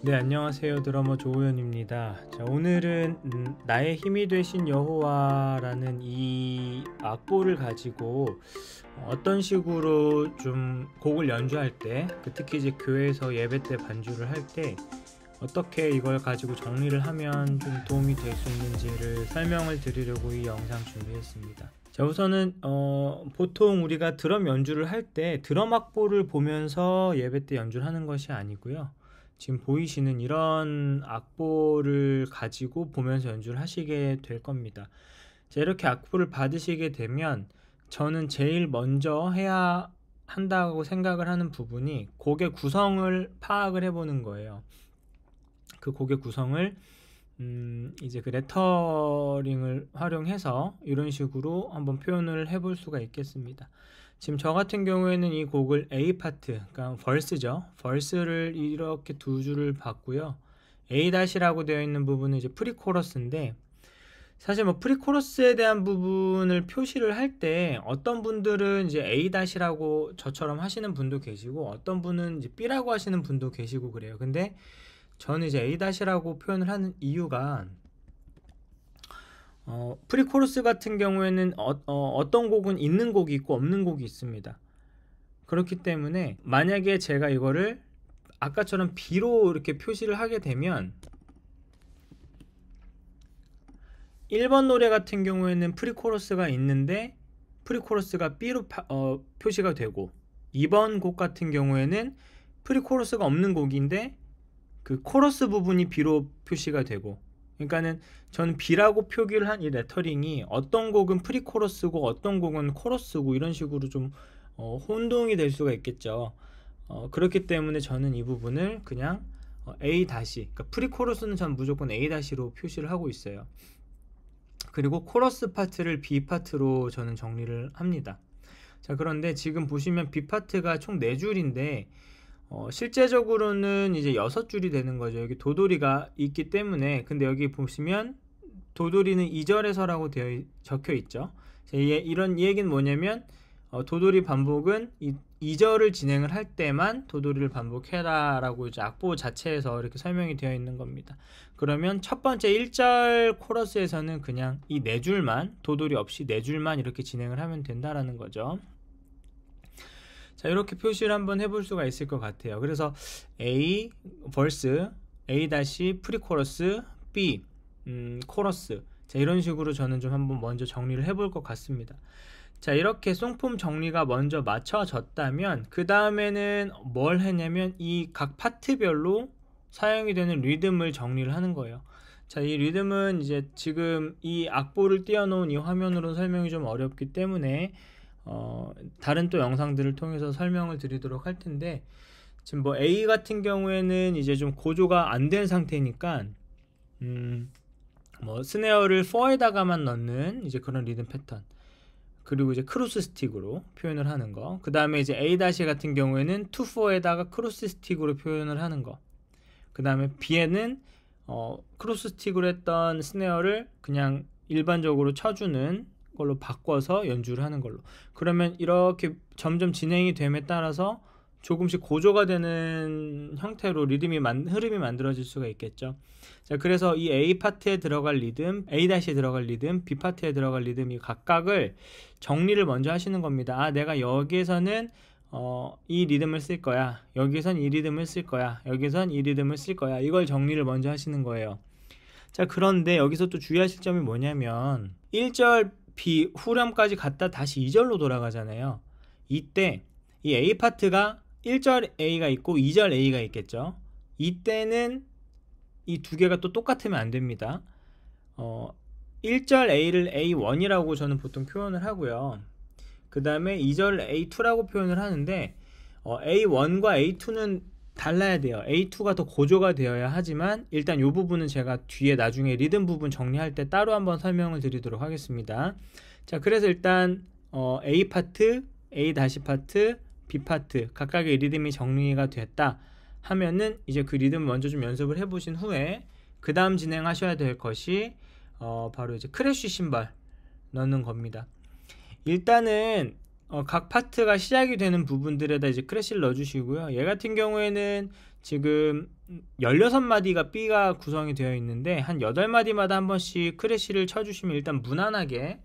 네 안녕하세요 드러머 조호연입니다. 자 오늘은 음, 나의 힘이 되신 여호와라는 이 악보를 가지고 어떤 식으로 좀 곡을 연주할 때 그 특히 이제 교회에서 예배 때 반주를 할 때 어떻게 이걸 가지고 정리를 하면 좀 도움이 될 수 있는지를 설명을 드리려고 이 영상 준비했습니다. 자 우선은 어, 보통 우리가 드럼 연주를 할 때 드럼 악보를 보면서 예배 때 연주를 하는 것이 아니고요. 지금 보이시는 이런 악보를 가지고 보면서 연주를 하시게 될 겁니다. 자, 이렇게 악보를 받으시게 되면 저는 제일 먼저 해야 한다고 생각을 하는 부분이 곡의 구성을 파악을 해보는 거예요. 그 곡의 구성을 음, 이제 그 레터링을 활용해서 이런 식으로 한번 표현을 해 볼 수가 있겠습니다. 지금 저 같은 경우에는 이 곡을 A 파트, 그러니까 v e 죠벌스를 이렇게 두 줄을 봤고요. A 다시라고 되어 있는 부분은 이제 프리코러스인데 사실 뭐 프리코러스에 대한 부분을 표시를 할 때 어떤 분들은 이제 A 다시라고 저처럼 하시는 분도 계시고 어떤 분은 이제 B라고 하시는 분도 계시고 그래요. 근데 저는 이제 A 다시라고 표현을 하는 이유가 어, 프리코러스 같은 경우에는 어, 어, 떤 곡은 있는 곡이 있고 없는 곡이 있습니다. 그렇기 때문에 만약에 제가 이거를 아까처럼 B로 이렇게 표시를 하게 되면 1번 노래 같은 경우에는 프리코러스가 있는데 프리코러스가 B로 파, 어, 표시가 되고 2번 곡 같은 경우에는 프리코러스가 없는 곡인데 그 코러스 부분이 B로 표시가 되고 그러니까는 저는 B라고 표기를 한 이 레터링이 어떤 곡은 프리코러스고 어떤 곡은 코러스고 이런 식으로 좀 어, 혼동이 될 수가 있겠죠. 어, 그렇기 때문에 저는 이 부분을 그냥 어, A 다시 그러니까 프리코러스는 전 무조건 A 다시로 표시를 하고 있어요. 그리고 코러스 파트를 B 파트로 저는 정리를 합니다. 자 그런데 지금 보시면 B 파트가 총 4줄인데 어, 실제적으로는 이제 여섯 줄이 되는 거죠. 여기 도돌이가 있기 때문에 근데 여기 보시면 도돌이는 이절에서라고 되어 적혀 있죠. 이런 얘기는 뭐냐면 어, 도돌이 반복은 이 2절을 진행을 할 때만 도돌이를 반복해라 라고 이제 악보 자체에서 이렇게 설명이 되어 있는 겁니다. 그러면 첫 번째 1절 코러스에서는 그냥 이 네 줄만 도돌이 없이 네 줄만 이렇게 진행을 하면 된다라는 거죠. 자 이렇게 표시를 한번 해볼 수가 있을 것 같아요 그래서 A 벌스 A 다시 프리코러스 B 음, 코러스 자 이런 식으로 저는 좀 한번 먼저 정리를 해볼 것 같습니다 자 이렇게 송품 정리가 먼저 맞춰졌다면 그 다음에는 뭘 했냐면 이 각 파트별로 사용이 되는 리듬을 정리를 하는 거예요 자, 이 리듬은 이제 지금 이 악보를 띄워놓은 이 화면으로 설명이 좀 어렵기 때문에 어, 다른 또 영상들을 통해서 설명을 드리도록 할 텐데 지금 뭐 A 같은 경우에는 이제 좀 고조가 안 된 상태니까 음, 뭐 스네어를 4에다가만 넣는 이제 그런 리듬 패턴 그리고 이제 크로스 스틱으로 표현을 하는 거. 그 다음에 이제 A 다시 같은 경우에는 2, 4에다가 크로스 스틱으로 표현을 하는 거. 그 다음에 B에는 어, 크로스 스틱으로 했던 스네어를 그냥 일반적으로 쳐주는 걸로 바꿔서 연주를 하는 걸로. 그러면 이렇게 점점 진행이 됨에 따라서 조금씩 고조가 되는 형태로 리듬이 만, 흐름이 만들어질 수가 있겠죠. 자, 그래서 이 A 파트에 들어갈 리듬, A 다시에 들어갈 리듬, B 파트에 들어갈 리듬이 각각을 정리를 먼저 하시는 겁니다. 아, 내가 여기에서는 어, 이 리듬을 쓸 거야. 여기선 이 리듬을 쓸 거야. 여기선 이 리듬을 쓸 거야. 이걸 정리를 먼저 하시는 거예요. 자, 그런데 여기서 또 주의하실 점이 뭐냐면 1절 B 후렴까지 갔다 다시 2절로 돌아가잖아요. 이때 이 A 파트가 1절 A가 있고 2절 A가 있겠죠. 이때는 이 두 개가 또 똑같으면 안 됩니다. 어, 1절 A를 A1이라고 저는 보통 표현을 하고요. 그 다음에 2절 A2라고 표현을 하는데 어, A1과 A2는 달라야 돼요. A2가 더 고조가 되어야 하지만 일단 요 부분은 제가 뒤에 나중에 리듬 부분 정리할 때 따로 한번 설명을 드리도록 하겠습니다. 자, 그래서 일단 어, A 파트, A 다시 파트, B 파트 각각의 리듬이 정리가 됐다 하면은 이제 그 리듬 먼저 좀 연습을 해보신 후에 그 다음 진행하셔야 될 것이 어, 바로 이제 크래쉬 신발 넣는 겁니다. 일단은 어, 각 파트가 시작이 되는 부분들에다 이제 크래쉬를 넣어주시고요. 얘 같은 경우에는 지금 16마디가 B가 구성이 되어 있는데 한 8마디마다 한 번씩 크래쉬를 쳐주시면 일단 무난하게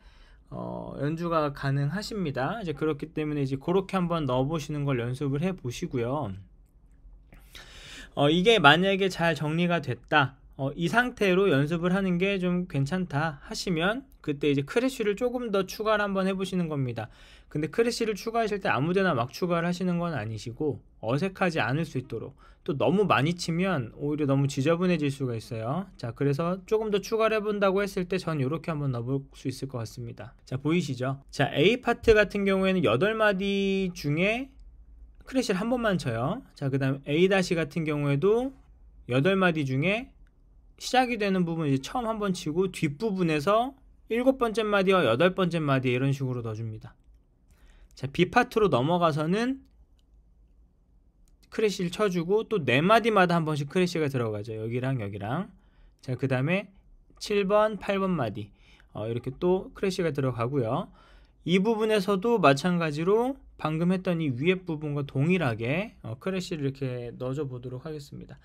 어, 연주가 가능하십니다. 이제 그렇기 때문에 이제 그렇게 한번 넣어보시는 걸 연습을 해보시고요. 어, 이게 만약에 잘 정리가 됐다. 어, 이 상태로 연습을 하는 게 좀 괜찮다 하시면 그때 이제 크래쉬를 조금 더 추가를 한번 해보시는 겁니다. 근데 크래쉬를 추가하실 때 아무데나 막 추가를 하시는 건 아니시고 어색하지 않을 수 있도록 또 너무 많이 치면 오히려 너무 지저분해질 수가 있어요. 자 그래서 조금 더 추가를 해본다고 했을 때 전 이렇게 한번 넣어볼 수 있을 것 같습니다. 자 보이시죠? 자 A 파트 같은 경우에는 8마디 중에 크래쉬를 한 번만 쳐요. 자 그 다음 A 다시 같은 경우에도 8마디 중에 시작이 되는 부분 이제 처음 한번 치고 뒷부분에서 일곱 번째 마디와 여덟 번째 마디 이런 식으로 넣어줍니다. 자, B 파트로 넘어가서는 크래쉬를 쳐주고 또 네 마디마다 한 번씩 크래쉬가 들어가죠. 여기랑 여기랑. 자, 그 다음에 7번, 8번 마디. 어, 이렇게 또 크래쉬가 들어가고요. 이 부분에서도 마찬가지로 방금 했던 이 위에 부분과 동일하게 어, 크래쉬를 이렇게 넣어줘 보도록 하겠습니다.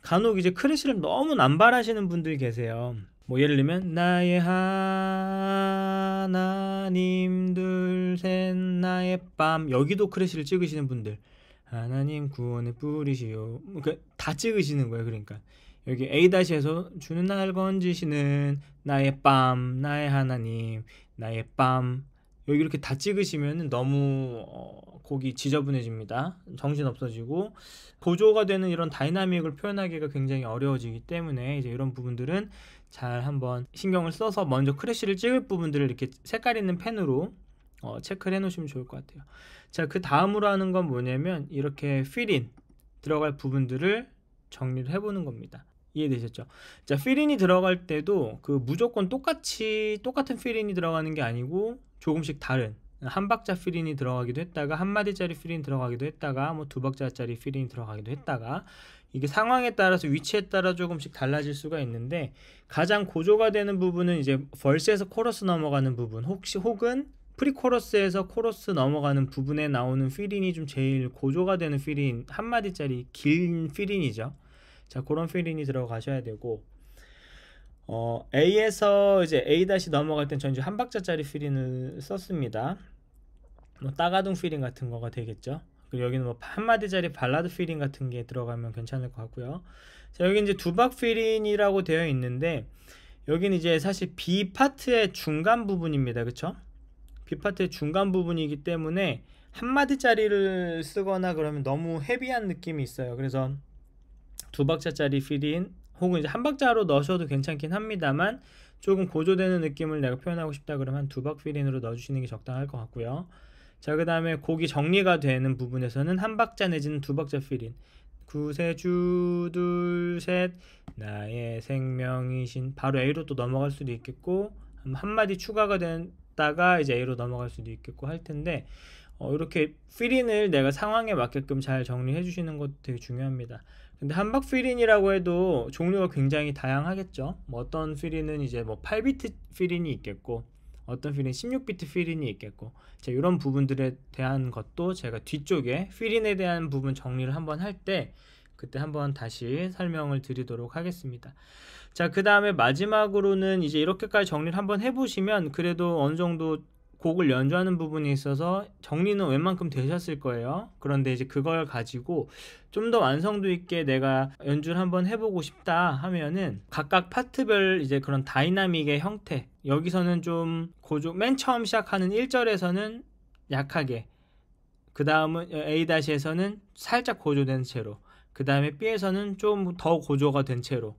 간혹 이제 크래쉬를 너무 남발하시는 분들이 계세요. 뭐 예를 들면 나의 하나님 둘셋 나의 밤 여기도 크래쉬를 찍으시는 분들 하나님 구원의 뿌리시요 그러니까 다 찍으시는 거예요 그러니까 여기 A 다시에서 주는 날 건지시는 나의 밤 나의 하나님 나의 밤 여기 이렇게 다 찍으시면 너무 어, 곡이 지저분해집니다. 정신 없어지고 보조가 되는 이런 다이나믹을 표현하기가 굉장히 어려워지기 때문에 이제 이런 부분들은 잘 한번 신경을 써서 먼저 크래쉬를 찍을 부분들을 이렇게 색깔 있는 펜으로 어, 체크를 해놓으시면 좋을 것 같아요. 자, 그 다음으로 하는 건 뭐냐면 이렇게 필인 들어갈 부분들을 정리를 해보는 겁니다. 이해되셨죠? 자, 필인이 들어갈 때도 그 무조건 똑같이 똑같은 필인이 들어가는 게 아니고 조금씩 다른 한 박자 필인이 들어가기도 했다가 한 마디짜리 필인 들어가기도 했다가 뭐 두 박자짜리 필인이 들어가기도 했다가 이게 상황에 따라서 위치에 따라 조금씩 달라질 수가 있는데 가장 고조가 되는 부분은 이제 벌스에서 코러스 넘어가는 부분 혹시 혹은 프리코러스에서 코러스 넘어가는 부분에 나오는 필인이 좀 제일 고조가 되는 필인 한 마디짜리 긴 필인이죠. 자 그런 필인이 들어가셔야 되고 어, A에서 이제 A 다시 넘어갈 땐 전주 한 박자짜리 필링을 썼습니다. 뭐 따가둥 필링 같은 거가 되겠죠. 그리고 여기는 뭐 한마디짜리 발라드 필링 같은 게 들어가면 괜찮을 것 같고요. 자, 여기 이제 두 박 필링이라고 되어 있는데 여기는 이제 사실 B 파트의 중간 부분입니다. 그쵸? B 파트의 중간 부분이기 때문에 한마디짜리를 쓰거나 그러면 너무 헤비한 느낌이 있어요. 그래서 두 박자짜리 필인 혹은 이제 한 박자로 넣으셔도 괜찮긴 합니다만 조금 고조되는 느낌을 내가 표현하고 싶다 그러면 한 두 박피린으로 넣어주시는 게 적당할 것 같고요. 자, 그 다음에 곡이 정리가 되는 부분에서는 한 박자 내지는 두 박자 피린. 구세주 둘셋 나의 생명이신 바로 A로 또 넘어갈 수도 있겠고 한마디 추가가 됐다가 이제 A로 넘어갈 수도 있겠고 할 텐데 어, 이렇게 필인을 내가 상황에 맞게끔 잘 정리해 주시는 것도 되게 중요합니다. 근데 함박필인이라고 해도 종류가 굉장히 다양하겠죠. 뭐 어떤 필인은 이제 뭐 8비트 필인이 있겠고 어떤 필인 16비트 필인이 있겠고 자, 이런 부분들에 대한 것도 제가 뒤쪽에 필인에 대한 부분 정리를 한번 할 때 그때 한번 다시 설명을 드리도록 하겠습니다. 자, 그 다음에 마지막으로는 이제 이렇게까지 정리를 한번 해보시면 그래도 어느 정도 곡을 연주하는 부분에 있어서 정리는 웬만큼 되셨을 거예요. 그런데 이제 그걸 가지고 좀 더 완성도 있게 내가 연주를 한번 해보고 싶다 하면은 각각 파트별 이제 그런 다이나믹의 형태 여기서는 좀 고조 맨 처음 시작하는 1절에서는 약하게 그 다음은 A-에서는 살짝 고조된 채로 그 다음에 B에서는 좀 더 고조가 된 채로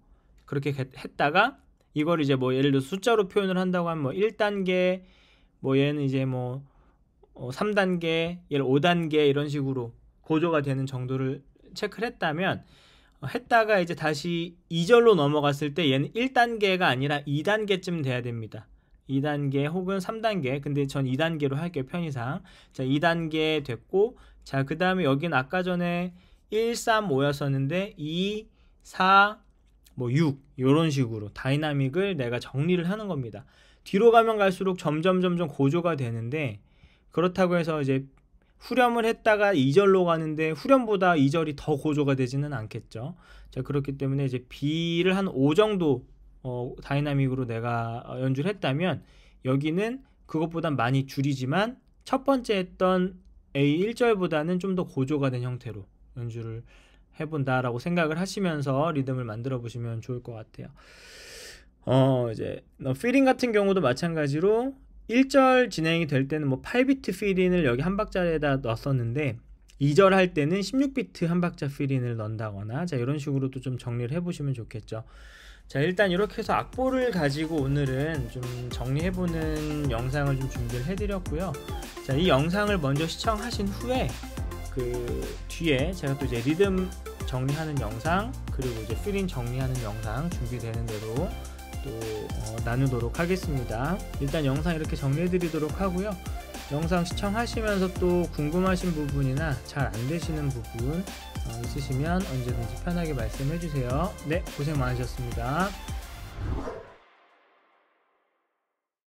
그렇게 했다가 이걸 이제 뭐 예를 들어 숫자로 표현을 한다고 하면 뭐 1단계 뭐 얘는 이제 뭐 어, 3단계, 얘를 5단계 이런 식으로 고조가 되는 정도를 체크를 했다면 어, 했다가 이제 다시 2절로 넘어갔을 때 얘는 1단계가 아니라 2단계쯤 돼야 됩니다. 2단계 혹은 3단계 근데 전 2단계로 할게요 편의상 자 2단계 됐고 자 그 다음에 여긴 아까 전에 1, 3, 5였었는데 2, 4, 뭐 6, 이런 식으로 다이나믹을 내가 정리를 하는 겁니다. 뒤로 가면 갈수록 점점 점점 고조가 되는데 그렇다고 해서 이제 후렴을 했다가 2절로 가는데 후렴보다 2절이 더 고조가 되지는 않겠죠. 자, 그렇기 때문에 이제 B를 한 5 정도 어, 다이나믹으로 내가 어, 연주를 했다면 여기는 그것보단 많이 줄이지만 첫 번째 했던 A 1절보다는 좀 더 고조가 된 형태로 연주를 해본다라고 생각을 하시면서 리듬을 만들어 보시면 좋을 것 같아요. 어 이제 필링 같은 경우도 마찬가지로 1절 진행이 될 때는 뭐 8비트 필인을 여기 한 박자에다 넣었었는데 2절 할 때는 16비트 한 박자 필인을 넣는다거나 자 이런 식으로도 좀 정리를 해보시면 좋겠죠. 자 일단 이렇게 해서 악보를 가지고 오늘은 좀 정리해보는 영상을 좀 준비를 해드렸고요. 자 이 영상을 먼저 시청하신 후에 그 뒤에 제가 또 이제 리듬 정리하는 영상 그리고 이제 필인 정리하는 영상 준비되는 대로 또 어, 나누도록 하겠습니다. 일단 영상 이렇게 정리해드리도록 하고요. 영상 시청하시면서 또 궁금하신 부분이나 잘 안되시는 부분 어, 있으시면 언제든지 편하게 말씀해주세요. 네, 고생 많으셨습니다.